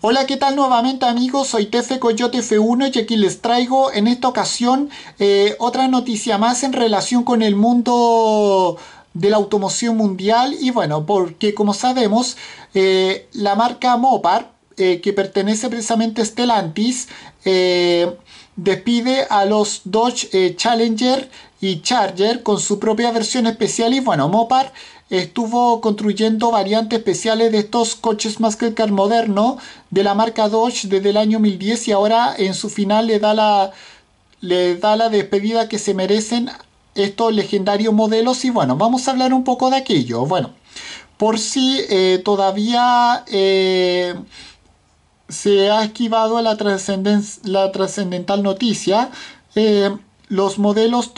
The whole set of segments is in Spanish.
Hola, ¿qué tal nuevamente amigos? Soy Tefe Coyote F1 y aquí les traigo en esta ocasión eh, otra noticia más en relación con el mundo de la automoción mundial y bueno, porque como sabemos, eh, la marca Mopar, eh, que pertenece precisamente a Stellantis, despide a los Dodge Challenger y Charger con su propia versión especial y bueno, Mopar estuvo construyendo variantes especiales de estos coches más que car moderno de la marca Dodge desde el año 2010 y ahora en su final le da la, le da la despedida que se merecen estos legendarios modelos y bueno, vamos a hablar un poco de aquello. Bueno, por si eh, todavía eh, se ha esquivado la, la trascendental noticia, eh, los modelos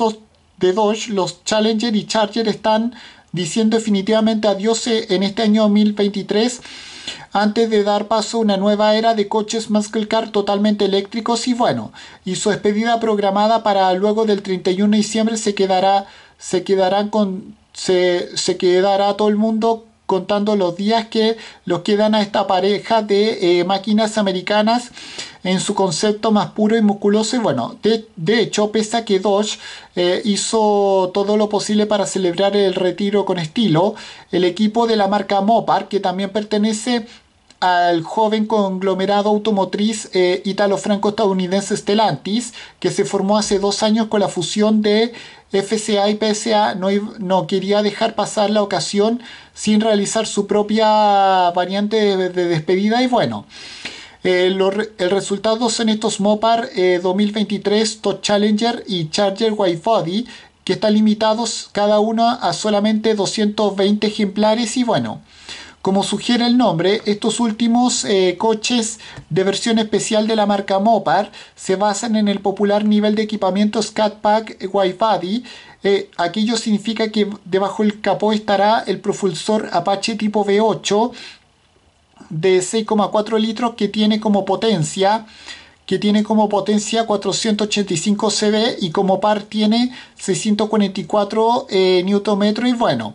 de Dodge, los Challenger y Charger están diciendo definitivamente adiós eh, en este año 2023 antes de dar paso a una nueva era de coches muscle car totalmente eléctricos y bueno, y su despedida programada para luego del 31 de diciembre se quedará se quedará con se, quedará todo el mundo contando los días que los quedan a esta pareja de eh, máquinas americanas en su concepto más puro y musculoso. Y bueno, de, hecho, pese a que Dodge eh, hizo todo lo posible para celebrar el retiro con estilo, el equipo de la marca Mopar, que también pertenece al joven conglomerado automotriz eh, italo-franco-estadounidense Stellantis, que se formó hace dos años con la fusión de FCA y PSA, no, quería dejar pasar la ocasión sin realizar su propia variante de despedida y bueno. Eh, el resultado son estos Mopar 2023 eh, Top Challenger y Charger Widebody que están limitados cada uno a solamente 220 ejemplares y bueno, como sugiere el nombre, estos últimos eh, coches de versión especial de la marca Mopar se basan en el popular nivel de equipamiento Pack Widebody eh, aquello significa que debajo del capó estará el propulsor Apache tipo V8 de 6,4 litros que tiene como potencia que tiene como potencia 485 CV y como par tiene 644 eh, Nm y bueno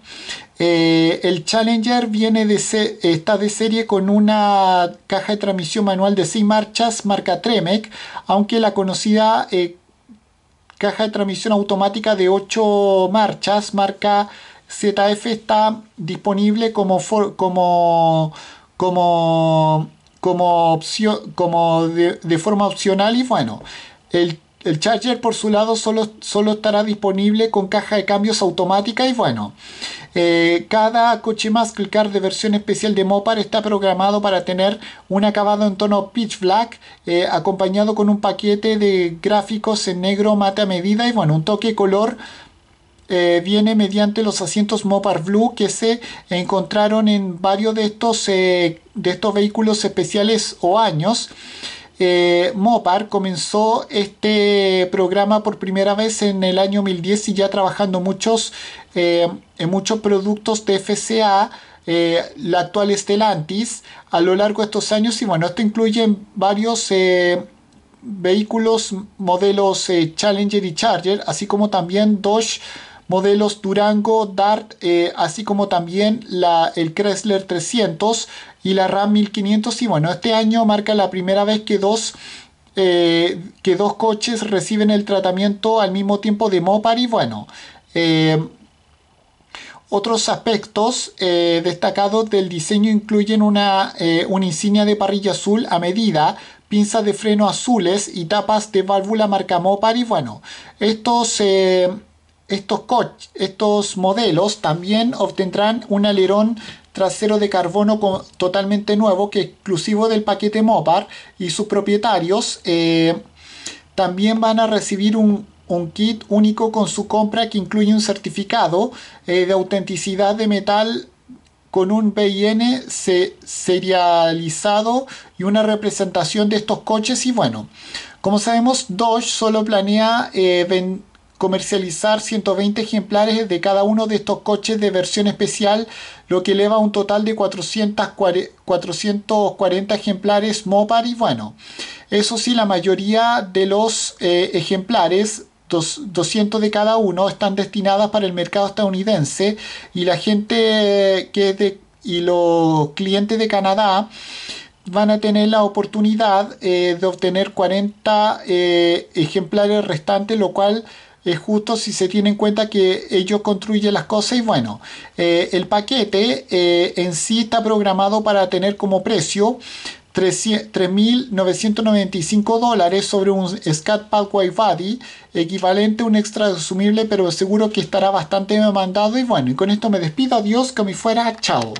eh, el Challenger viene de está de serie con una caja de transmisión manual de 6 marchas marca Tremec aunque la conocida eh, caja de transmisión automática de 8 marchas marca ZF está disponible como, como como, como, opción, como de, forma opcional y bueno, el, Charger por su lado solo, solo, estará disponible con caja de cambios automática y bueno, eh, cada coche más clicar de versión especial de Mopar está programado para tener un acabado en tono pitch black eh, acompañado con un paquete de gráficos en negro mate a medida y bueno, un toque color eh, viene mediante los asientos Mopar Blue que se encontraron en varios de estos, eh, de estos vehículos especiales o años. Eh, Mopar comenzó este programa por primera vez en el año 2010 y ya trabajando muchos, en muchos productos de FCA. la actual Stellantis a lo largo de estos años y bueno esto incluye varios vehículos modelos Challenger y Charger así como también Dodge modelos Durango, Dart, eh, así como también el Chrysler 300 y la RAM 1500. Y bueno, este año marca la primera vez que dos... Eh, que dos coches reciben el tratamiento al mismo tiempo de Mopar y bueno eh, otros aspectos destacados del diseño incluyen una, una insignia de parrilla azul a medida, pinzas de freno azules y tapas de válvula marca Mopar y bueno, estos estos, coches, estos modelos también obtendrán un alerón trasero de carbono totalmente nuevo que es exclusivo del paquete Mopar y sus propietarios eh, también van a recibir un, kit único con su compra que incluye un certificado eh, de autenticidad de metal con un BIN serializado y una representación de estos coches y bueno, como sabemos Dodge solo planea eh, comercializar 120 ejemplares de cada uno de estos coches de versión especial, lo que eleva un total de 440, 440 ejemplares Mopar y bueno, eso sí, la mayoría de los eh, ejemplares 200 de cada uno están destinadas para el mercado estadounidense y la gente que es de, y los clientes de Canadá van a tener la oportunidad eh, de obtener 40 eh, ejemplares restantes, lo cual es justo si se tiene en cuenta que ellos construyen las cosas y bueno, eh, el paquete eh, en sí está programado para tener como precio 3.995 dólares sobre un Scat Pathway Body. equivalente a un extra asumible. pero seguro que estará bastante demandado. Y bueno, y con esto me despido, adiós, que me fuera, chao.